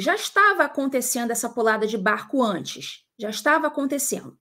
já estava acontecendo essa pulada de barco antes, já estava acontecendo.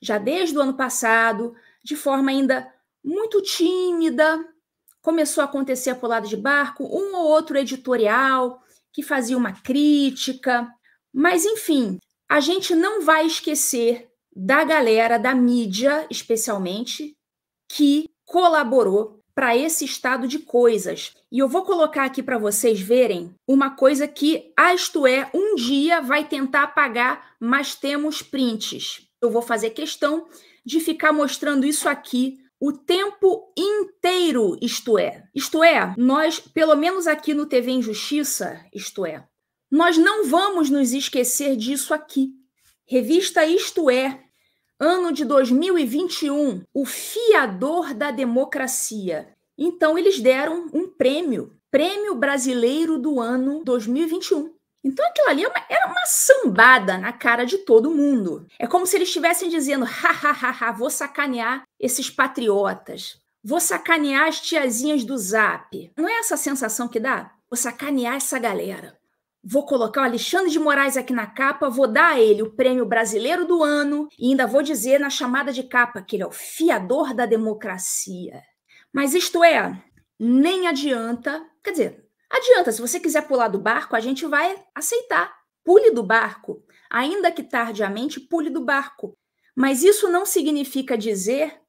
Já desde o ano passado, de forma ainda muito tímida, começou a acontecer a pulada de barco, um ou outro editorial que fazia uma crítica, mas enfim, a gente não vai esquecer da galera da mídia, especialmente, que colaborou para esse estado de coisas. E eu vou colocar aqui para vocês verem uma coisa que Isto É um dia vai tentar apagar, mas temos prints. Eu vou fazer questão de ficar mostrando isso aqui o tempo inteiro, isto é. Isto é, nós, pelo menos aqui no TV Injustiça, isto é, nós não vamos nos esquecer disso aqui. Revista Isto É, ano de 2021, o fiador da democracia. Então eles deram um prêmio, Prêmio Brasileiro do ano 2021. Então aquilo ali é era uma sambada na cara de todo mundo. É como se eles estivessem dizendo: hahaha, vou sacanear esses patriotas, vou sacanear as tiazinhas do zap. Não é essa sensação que dá? Vou sacanear essa galera. Vou colocar o Alexandre de Moraes aqui na capa, vou dar a ele o prêmio brasileiro do ano e ainda vou dizer na chamada de capa que ele é o fiador da democracia. Mas isto é, nem adianta, quer dizer, adianta, se você quiser pular do barco, a gente vai aceitar. Pule do barco, ainda que tardiamente, pule do barco. Mas isso não significa dizer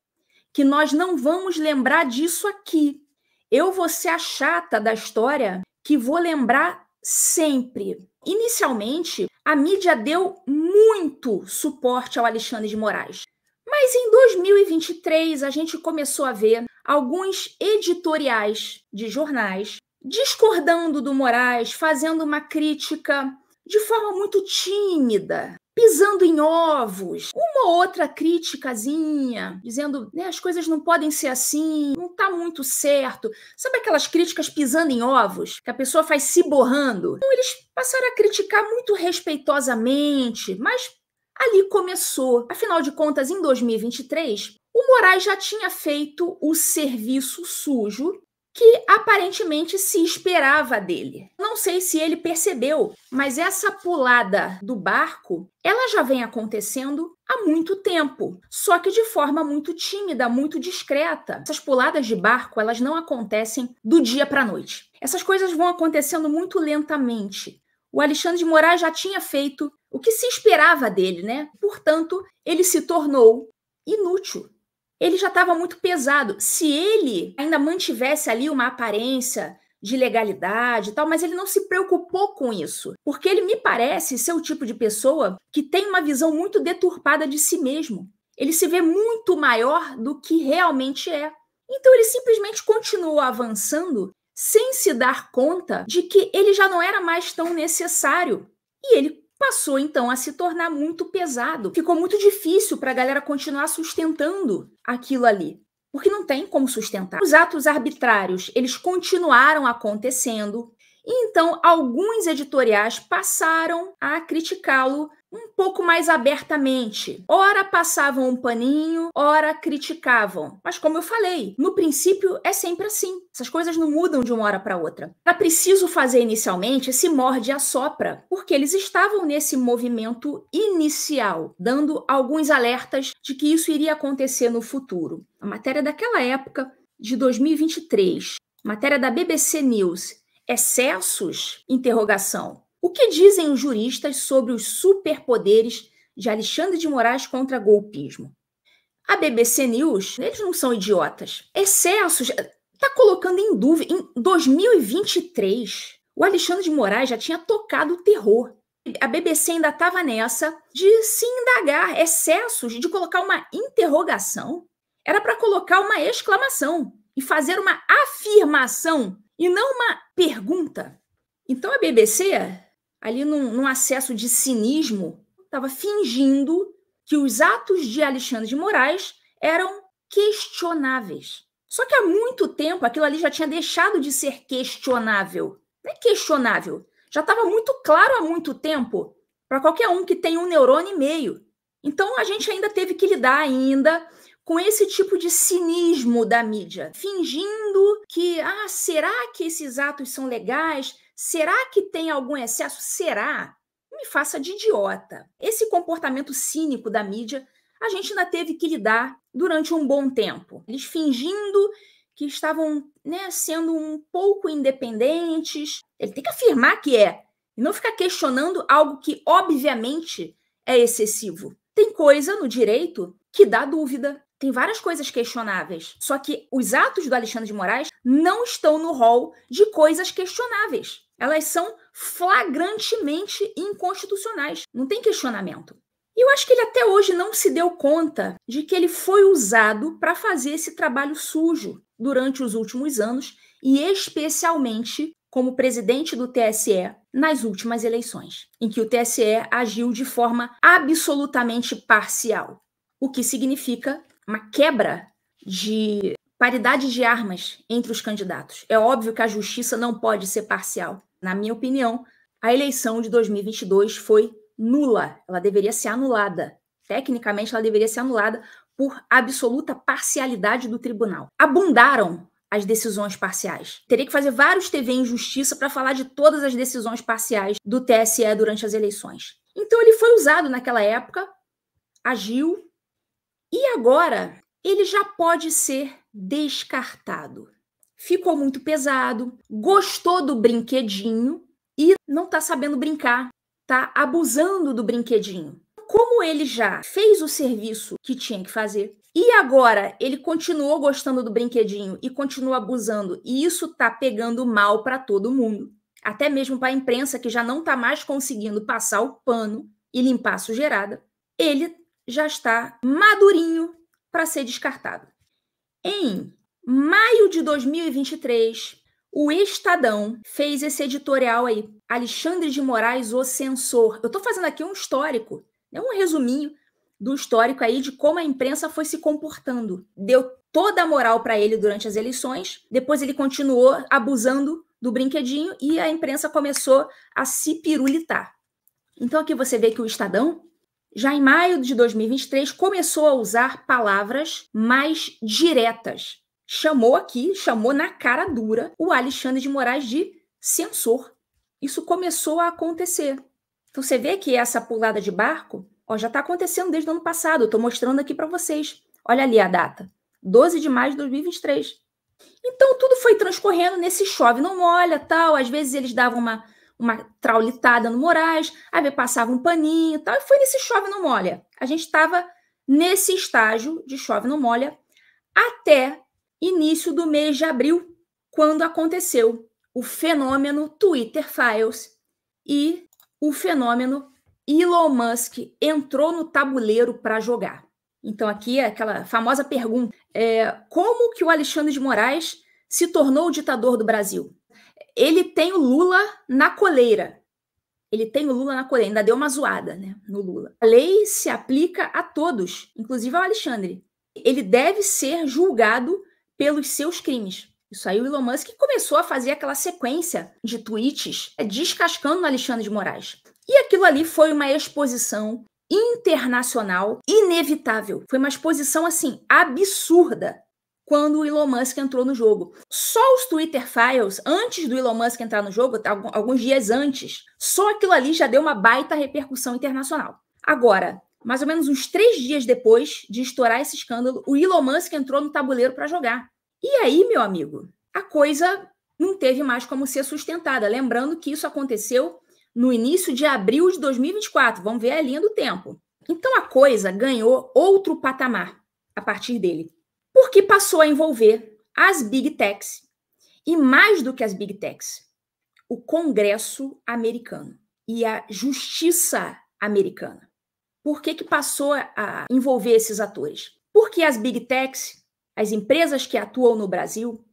que nós não vamos lembrar disso aqui. Eu vou ser a chata da história que vou lembrar sempre. Inicialmente, a mídia deu muito suporte ao Alexandre de Moraes. Mas em 2023 a gente começou a ver alguns editoriais de jornais discordando do Moraes, fazendo uma crítica de forma muito tímida, pisando em ovos, uma outra criticazinha, dizendo, né, as coisas não podem ser assim, não tá muito certo. Sabe aquelas críticas pisando em ovos, que a pessoa faz se borrando? Então eles passaram a criticar muito respeitosamente, mas ali começou. Afinal de contas, em 2023, o Moraes já tinha feito o serviço sujo que aparentemente se esperava dele. Não sei se ele percebeu, mas essa pulada do barco, ela já vem acontecendo há muito tempo, só que de forma muito tímida, muito discreta. Essas puladas de barco, elas não acontecem do dia para a noite. Essas coisas vão acontecendo muito lentamente. O Alexandre de Moraes já tinha feito o que se esperava dele, né? Portanto, ele se tornou inútil ele já estava muito pesado. Se ele ainda mantivesse ali uma aparência de legalidade e tal, mas ele não se preocupou com isso, porque ele me parece ser o tipo de pessoa que tem uma visão muito deturpada de si mesmo. Ele se vê muito maior do que realmente é. Então ele simplesmente continuou avançando sem se dar conta de que ele já não era mais tão necessário. E ele passou então a se tornar muito pesado. Ficou muito difícil para a galera continuar sustentando aquilo ali porque não tem como sustentar. Os atos arbitrários, eles continuaram acontecendo, e então alguns editoriais passaram a criticá-lo um pouco mais abertamente. Ora passavam um paninho, ora criticavam. Mas como eu falei, no princípio é sempre assim. Essas coisas não mudam de uma hora para outra. Era tá preciso fazer inicialmente esse morde a sopra, porque eles estavam nesse movimento inicial, dando alguns alertas de que isso iria acontecer no futuro. A matéria daquela época, de 2023, matéria da BBC News, excessos? Interrogação. O que dizem os juristas sobre os superpoderes de Alexandre de Moraes contra golpismo? A BBC News, eles não são idiotas. Excessos está colocando em dúvida. Em 2023, o Alexandre de Moraes já tinha tocado o terror. A BBC ainda estava nessa de se indagar excessos, de colocar uma interrogação. Era para colocar uma exclamação e fazer uma afirmação e não uma pergunta. Então a BBC ali num, num acesso de cinismo, estava fingindo que os atos de Alexandre de Moraes eram questionáveis. Só que há muito tempo aquilo ali já tinha deixado de ser questionável. Não é questionável. Já estava muito claro há muito tempo para qualquer um que tem um neurônio e meio. Então a gente ainda teve que lidar ainda com esse tipo de cinismo da mídia, fingindo que, ah, será que esses atos são legais? Será que tem algum excesso? Será? Me faça de idiota. Esse comportamento cínico da mídia, a gente ainda teve que lidar durante um bom tempo. Eles fingindo que estavam né, sendo um pouco independentes. Ele tem que afirmar que é, e não ficar questionando algo que, obviamente, é excessivo. Tem coisa no direito que dá dúvida, tem várias coisas questionáveis. Só que os atos do Alexandre de Moraes não estão no rol de coisas questionáveis. Elas são flagrantemente inconstitucionais. Não tem questionamento. E eu acho que ele até hoje não se deu conta de que ele foi usado para fazer esse trabalho sujo durante os últimos anos e especialmente como presidente do TSE nas últimas eleições, em que o TSE agiu de forma absolutamente parcial, o que significa uma quebra de paridade de armas entre os candidatos. É óbvio que a justiça não pode ser parcial. Na minha opinião, a eleição de 2022 foi nula. Ela deveria ser anulada. Tecnicamente, ela deveria ser anulada por absoluta parcialidade do tribunal. Abundaram as decisões parciais. Teria que fazer vários TV em justiça para falar de todas as decisões parciais do TSE durante as eleições. Então ele foi usado naquela época, agiu e agora ele já pode ser descartado. Ficou muito pesado, gostou do brinquedinho e não está sabendo brincar, está abusando do brinquedinho. Como ele já fez o serviço que tinha que fazer, e agora ele continuou gostando do brinquedinho e continua abusando, e isso está pegando mal para todo mundo, até mesmo para a imprensa que já não está mais conseguindo passar o pano e limpar a sujeirada. Ele já está madurinho para ser descartado. Em maio de 2023, o Estadão fez esse editorial aí, Alexandre de Moraes, o censor. Eu estou fazendo aqui um histórico, né, um resuminho do histórico aí de como a imprensa foi se comportando. Deu toda a moral para ele durante as eleições, depois ele continuou abusando do brinquedinho e a imprensa começou a se pirulitar. Então aqui você vê que o Estadão já em maio de 2023, começou a usar palavras mais diretas. Chamou aqui, chamou na cara dura o Alexandre de Moraes de censor. Isso começou a acontecer. Então você vê que essa pulada de barco ó, já está acontecendo desde o ano passado. estou mostrando aqui para vocês. Olha ali a data: 12 de maio de 2023. Então tudo foi transcorrendo nesse chove, não molha, tal. Às vezes eles davam uma uma traulitada no Moraes, aí passava um paninho e tal, e foi nesse chove não molha. A gente estava nesse estágio de chove não molha até início do mês de abril, quando aconteceu o fenômeno Twitter Files e o fenômeno Elon Musk entrou no tabuleiro para jogar. Então aqui é aquela famosa pergunta, é, como que o Alexandre de Moraes se tornou o ditador do Brasil? ele tem o Lula na coleira. Ele tem o Lula na coleira, ainda deu uma zoada né, no Lula. A lei se aplica a todos, inclusive ao Alexandre. Ele deve ser julgado pelos seus crimes. Isso aí o Elon Musk começou a fazer aquela sequência de tweets é, descascando o Alexandre de Moraes. E aquilo ali foi uma exposição internacional inevitável. Foi uma exposição assim absurda quando o Elon Musk entrou no jogo. Só os Twitter Files, antes do Elon Musk entrar no jogo, alguns dias antes, só aquilo ali já deu uma baita repercussão internacional. Agora, mais ou menos uns três dias depois de estourar esse escândalo, o Elon Musk entrou no tabuleiro para jogar. E aí, meu amigo, a coisa não teve mais como ser sustentada. Lembrando que isso aconteceu no início de abril de 2024. Vamos ver a linha do tempo. Então a coisa ganhou outro patamar a partir dele porque passou a envolver as big techs e mais do que as big techs, o Congresso americano e a justiça americana. Por que, que passou a envolver esses atores? Porque as big techs, as empresas que atuam no Brasil,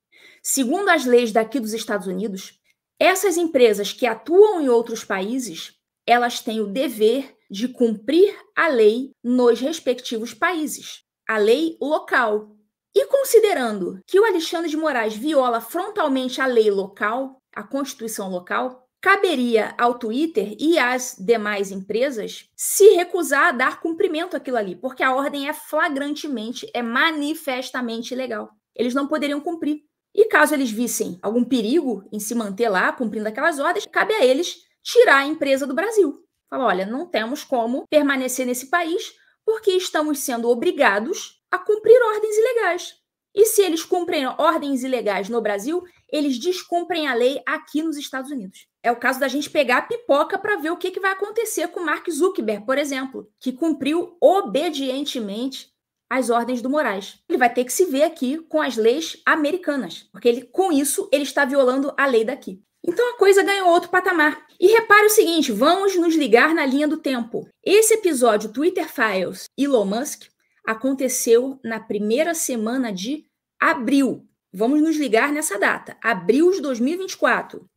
segundo as leis daqui dos Estados Unidos, essas empresas que atuam em outros países, elas têm o dever de cumprir a lei nos respectivos países, a lei local, e considerando que o Alexandre de Moraes viola frontalmente a lei local, a Constituição local, caberia ao Twitter e às demais empresas se recusar a dar cumprimento àquilo ali, porque a ordem é flagrantemente, é manifestamente ilegal. Eles não poderiam cumprir. E caso eles vissem algum perigo em se manter lá cumprindo aquelas ordens, cabe a eles tirar a empresa do Brasil. Fala, olha, não temos como permanecer nesse país porque estamos sendo obrigados a cumprir ordens ilegais. E se eles cumprem ordens ilegais no Brasil, eles descumprem a lei aqui nos Estados Unidos. É o caso da gente pegar a pipoca para ver o que, que vai acontecer com Mark Zuckerberg, por exemplo, que cumpriu obedientemente as ordens do Moraes. Ele vai ter que se ver aqui com as leis americanas, porque ele, com isso ele está violando a lei daqui. Então a coisa ganhou outro patamar. E repare o seguinte: vamos nos ligar na linha do tempo. Esse episódio Twitter Files Elon Musk aconteceu na primeira semana de abril. Vamos nos ligar nessa data, abril de 2024.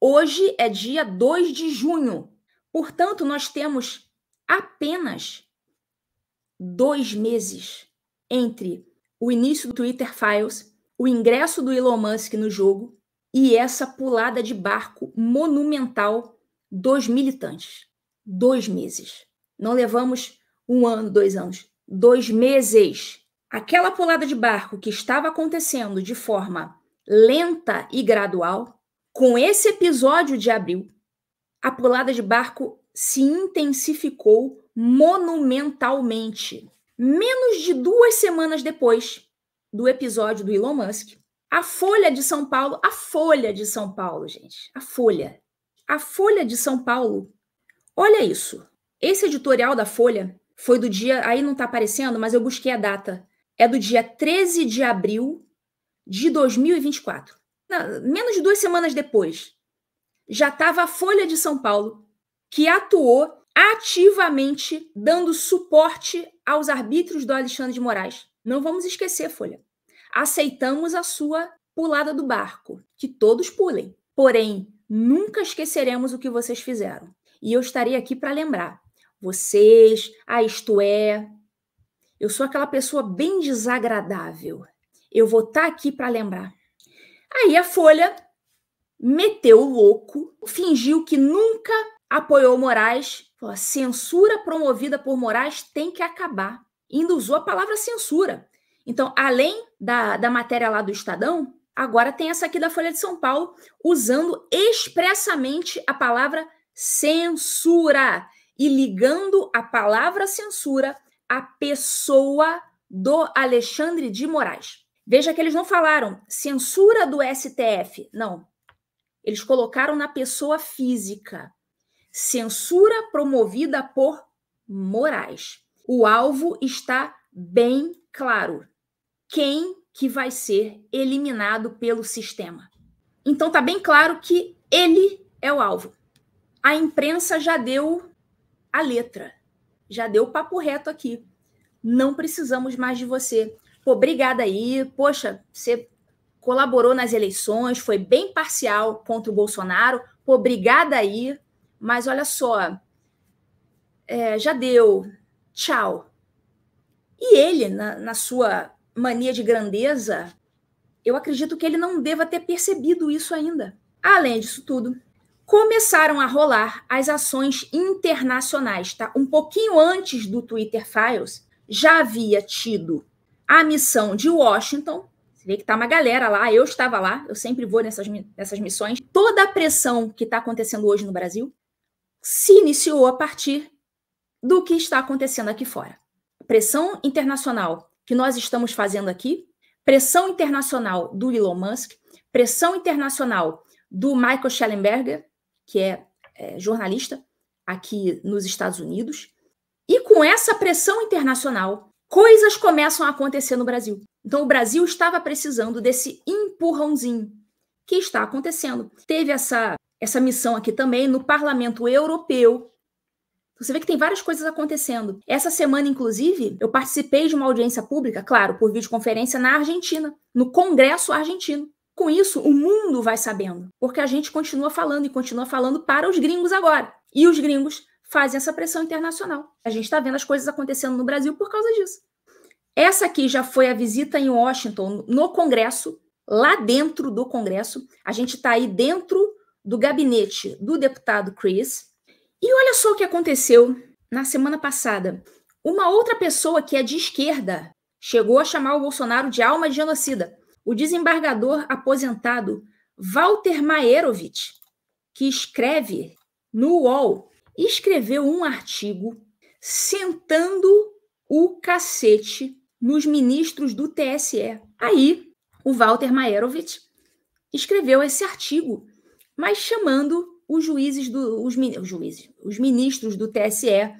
Hoje é dia 2 de junho. Portanto, nós temos apenas dois meses entre o início do Twitter Files, o ingresso do Elon Musk no jogo e essa pulada de barco monumental dos militantes. Dois meses. Não levamos um ano, dois anos, dois meses, aquela pulada de barco que estava acontecendo de forma lenta e gradual, com esse episódio de abril, a pulada de barco se intensificou monumentalmente. Menos de duas semanas depois do episódio do Elon Musk, a Folha de São Paulo, a Folha de São Paulo, gente, a Folha, a Folha de São Paulo, olha isso. Esse editorial da Folha foi do dia. Aí não está aparecendo, mas eu busquei a data. É do dia 13 de abril de 2024. Não, menos de duas semanas depois, já estava a Folha de São Paulo, que atuou ativamente dando suporte aos arbítrios do Alexandre de Moraes. Não vamos esquecer, Folha. Aceitamos a sua pulada do barco, que todos pulem. Porém, nunca esqueceremos o que vocês fizeram. E eu estarei aqui para lembrar vocês, ah, isto é. Eu sou aquela pessoa bem desagradável. Eu vou estar tá aqui para lembrar. Aí a Folha meteu o louco, fingiu que nunca apoiou Moraes. Falou, a censura promovida por Moraes tem que acabar. ainda usou a palavra censura. Então, além da, da matéria lá do Estadão, agora tem essa aqui da Folha de São Paulo, usando expressamente a palavra censura e ligando a palavra censura à pessoa do Alexandre de Moraes. Veja que eles não falaram censura do STF, não. Eles colocaram na pessoa física. Censura promovida por Moraes. O alvo está bem claro. Quem que vai ser eliminado pelo sistema? Então tá bem claro que ele é o alvo. A imprensa já deu a letra. Já deu papo reto aqui. Não precisamos mais de você. Pô, obrigada aí. Poxa, você colaborou nas eleições, foi bem parcial contra o Bolsonaro. Pô, obrigada aí. Mas olha só, é, já deu. Tchau. E ele, na, na sua mania de grandeza, eu acredito que ele não deva ter percebido isso ainda. Além disso tudo, começaram a rolar as ações internacionais, tá? Um pouquinho antes do Twitter Files, já havia tido a missão de Washington. Você vê que tá uma galera lá, eu estava lá, eu sempre vou nessas, nessas missões. Toda a pressão que está acontecendo hoje no Brasil se iniciou a partir do que está acontecendo aqui fora. Pressão internacional que nós estamos fazendo aqui, pressão internacional do Elon Musk, pressão internacional do Michael Schellenberger, que é, é jornalista aqui nos Estados Unidos. E com essa pressão internacional, coisas começam a acontecer no Brasil. Então, o Brasil estava precisando desse empurrãozinho que está acontecendo. Teve essa, essa missão aqui também no Parlamento Europeu. Então, você vê que tem várias coisas acontecendo. Essa semana, inclusive, eu participei de uma audiência pública, claro, por videoconferência, na Argentina, no Congresso Argentino. Com isso, o mundo vai sabendo, porque a gente continua falando e continua falando para os gringos agora. E os gringos fazem essa pressão internacional. A gente está vendo as coisas acontecendo no Brasil por causa disso. Essa aqui já foi a visita em Washington, no Congresso, lá dentro do Congresso. A gente está aí dentro do gabinete do deputado Chris. E olha só o que aconteceu na semana passada. Uma outra pessoa que é de esquerda chegou a chamar o Bolsonaro de alma de genocida o desembargador aposentado Walter Maerovitch, que escreve no UOL, escreveu um artigo sentando o cacete nos ministros do TSE. Aí, o Walter Maerovitch escreveu esse artigo, mas chamando os juízes do, os, os, juízes, os ministros do TSE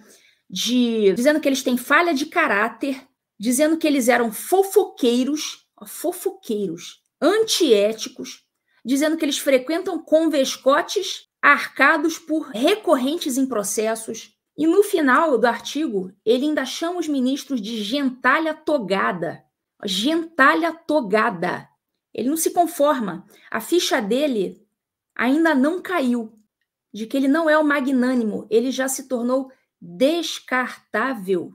de dizendo que eles têm falha de caráter, dizendo que eles eram fofoqueiros fofoqueiros, antiéticos, dizendo que eles frequentam convescotes arcados por recorrentes em processos. E no final do artigo, ele ainda chama os ministros de gentalha togada. Gentalha togada. Ele não se conforma. A ficha dele ainda não caiu de que ele não é o magnânimo, ele já se tornou descartável.